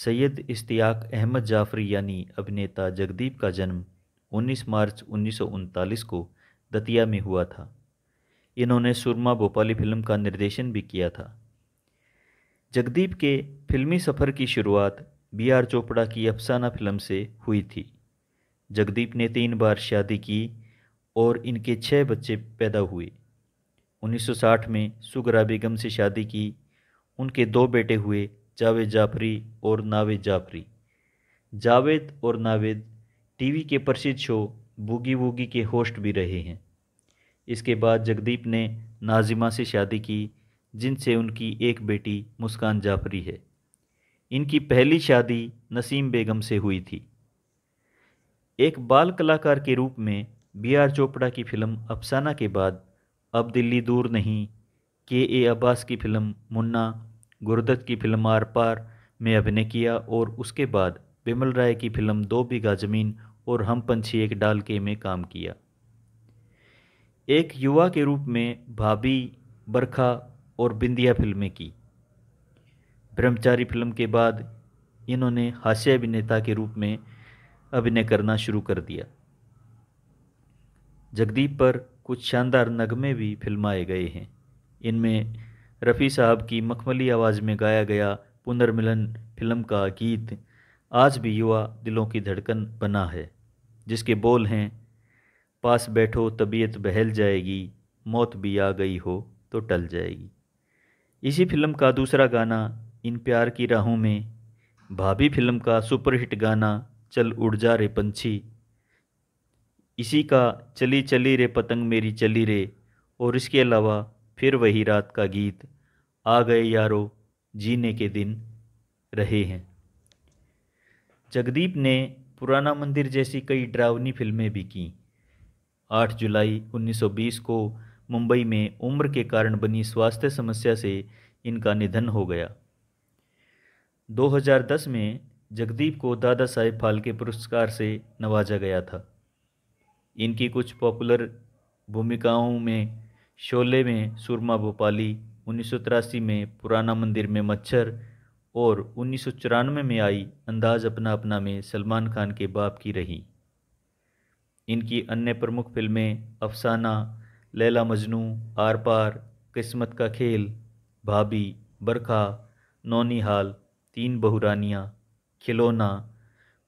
सैयद इश्तियाक अहमद जाफरी यानी अभिनेता जगदीप का जन्म 19 मार्च उन्नीस को दतिया में हुआ था इन्होंने सुरमा भोपाली फिल्म का निर्देशन भी किया था जगदीप के फिल्मी सफ़र की शुरुआत बी आर चोपड़ा की अफसाना फिल्म से हुई थी जगदीप ने तीन बार शादी की और इनके छः बच्चे पैदा हुए 1960 में सुगरा बेगम से शादी की उनके दो बेटे हुए जावेद जाफरी और नावेद जाफरी जावेद और नावेद टीवी के प्रसिद्ध शो बूगी वूगी के होस्ट भी रहे हैं इसके बाद जगदीप ने नाजिमा से शादी की जिनसे उनकी एक बेटी मुस्कान जाफरी है इनकी पहली शादी नसीम बेगम से हुई थी एक बाल कलाकार के रूप में बी आर चोपड़ा की फिल्म अफसाना के बाद अब दिल्ली दूर नहीं के ए अब्बास की फिल्म मुन्ना गुरुदत्त की फिल्म आर पार में अभिनय किया और उसके बाद विमल राय की फिल्म दो बीघा ज़मीन और हम पंछी एक डाल के में काम किया एक युवा के रूप में भाभी बरखा और बिंदिया फिल्में की ब्रह्मचारी फिल्म के बाद इन्होंने हास्य अभिनेता के रूप में अभिनय करना शुरू कर दिया जगदीप पर कुछ शानदार नगमे भी फिल्माए गए हैं इनमें रफ़ी साहब की मखमली आवाज़ में गाया गया पुनर्मिलन फिल्म का गीत आज भी युवा दिलों की धड़कन बना है जिसके बोल हैं पास बैठो तबीयत बहल जाएगी मौत भी आ गई हो तो टल जाएगी इसी फिल्म का दूसरा गाना इन प्यार की राहों में भाभी फिल्म का सुपरहिट गाना चल उड़ जा रे पंछी इसी का चली चली रे पतंग मेरी चली रे और इसके अलावा फिर वही रात का गीत आ गए यारो जीने के दिन रहे हैं जगदीप ने पुराना मंदिर जैसी कई ड्रावनी फिल्में भी की 8 जुलाई 1920 को मुंबई में उम्र के कारण बनी स्वास्थ्य समस्या से इनका निधन हो गया 2010 में जगदीप को दादा साहेब फाल्के पुरस्कार से नवाजा गया था इनकी कुछ पॉपुलर भूमिकाओं में शोले में सुरमा भोपाली उन्नीस में पुराना मंदिर में मच्छर और उन्नीस में आई अंदाज अपना अपना में सलमान खान के बाप की रही इनकी अन्य प्रमुख फिल्में अफसाना लैला मजनू आर पार किस्मत का खेल भाभी बरखा हाल तीन बहुरानियाँ खिलौना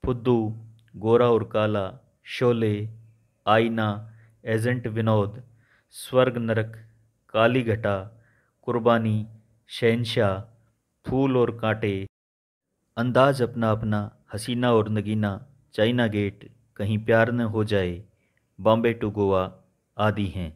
फुद्दू गोरा और काला शोले आईना एजेंट विनोद स्वर्ग नरक काली घटा कुर्बानी शहनशाह फूल और कांटे अंदाज अपना अपना हसीना और नगीना चाइना गेट कहीं प्यार न हो जाए बॉम्बे टू गोवा आदि हैं